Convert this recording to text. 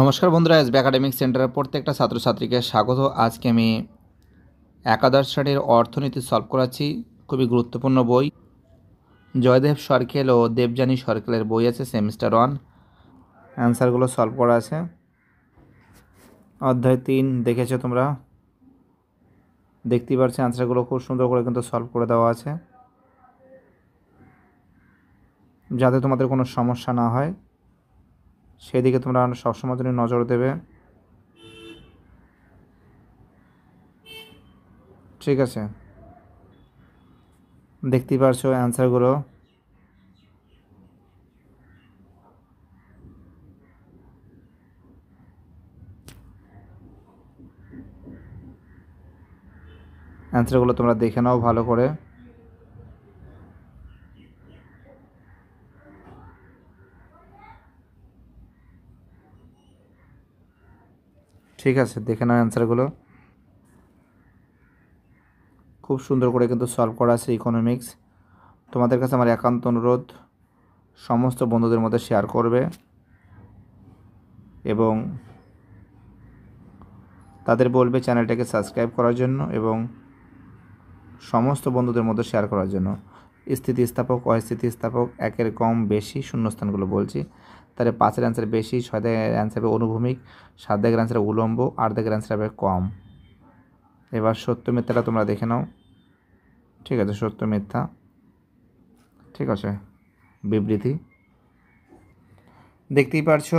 নমস্কার বন্ধুরা SB academic সেন্টারের প্রত্যেকটা ছাত্রছাত্রীকে স্বাগত আজকে আমি একাদশ শ্রেণীর অর্থনীতি সলভ করাচ্ছি খুবই গুরুত্বপূর্ণ বই জয়দেব সরকেল ও দেবযানী সরকেলের বই আছে সেমিস্টার ওয়ান অ্যান্সারগুলো সলভ করা আছে অধ্যায় তিন দেখেছো তোমরা দেখতেই পারছো অ্যান্সারগুলো খুব সুন্দর করে কিন্তু সলভ করে দেওয়া আছে যাতে তোমাদের কোনো সমস্যা না হয় সেদিকে তোমরা সবসময় তুমি নজর দেবে ঠিক আছে দেখতে পারছো অ্যান্সারগুলো অ্যান্সারগুলো তোমরা দেখে নাও ভালো করে ঠিক আছে দেখে নাও অ্যান্সারগুলো খুব সুন্দর করে কিন্তু সলভ করা আছে ইকোনমিক্স তোমাদের কাছে আমার একান্ত অনুরোধ সমস্ত বন্ধুদের মধ্যে শেয়ার করবে এবং তাদের বলবে চ্যানেলটাকে সাবস্ক্রাইব করার জন্য এবং সমস্ত বন্ধুদের মধ্যে শেয়ার করার জন্য স্থিতিস্থাপক অস্থিতিস্থাপক একের কম বেশি শূন্যস্থানগুলো বলছি তাহলে পাঁচের অ্যান্সার বেশি ছয় দাগের অ্যান্সার হবে অনুভূমিক সাত দাগের অ্যান্সার উলম্ব আট দাগের অ্যান্সার হবে কম এবার সত্য মিথ্যাটা তোমরা দেখে নাও ঠিক আছে সত্য মিথ্যা ঠিক আছে বিবৃতি দেখতেই পারছো